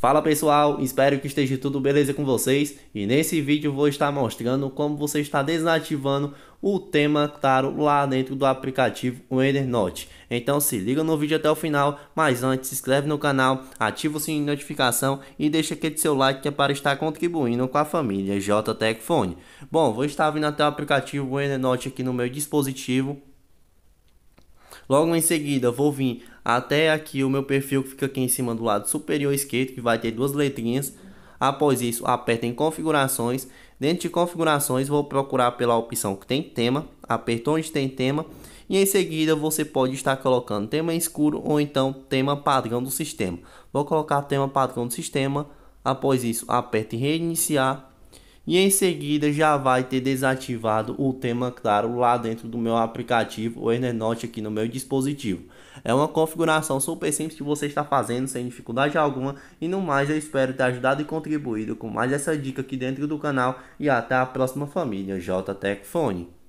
Fala pessoal, espero que esteja tudo beleza com vocês e nesse vídeo vou estar mostrando como você está desativando o tema Taro lá dentro do aplicativo Wender Então se liga no vídeo até o final, mas antes se inscreve no canal, ativa o sininho de notificação e deixa aquele seu like que é para estar contribuindo com a família JTEC Bom, vou estar vindo até o aplicativo Wender aqui no meu dispositivo Logo em seguida, vou vir até aqui o meu perfil que fica aqui em cima do lado superior esquerdo, que vai ter duas letrinhas. Após isso, aperta em configurações. Dentro de configurações, vou procurar pela opção que tem tema, aperta onde tem tema e em seguida você pode estar colocando tema escuro ou então tema padrão do sistema. Vou colocar tema padrão do sistema. Após isso, aperte em reiniciar e em seguida já vai ter desativado o tema claro lá dentro do meu aplicativo o Evernote aqui no meu dispositivo. É uma configuração super simples que você está fazendo sem dificuldade alguma e no mais eu espero ter ajudado e contribuído com mais essa dica aqui dentro do canal e até a próxima família JTech Phone.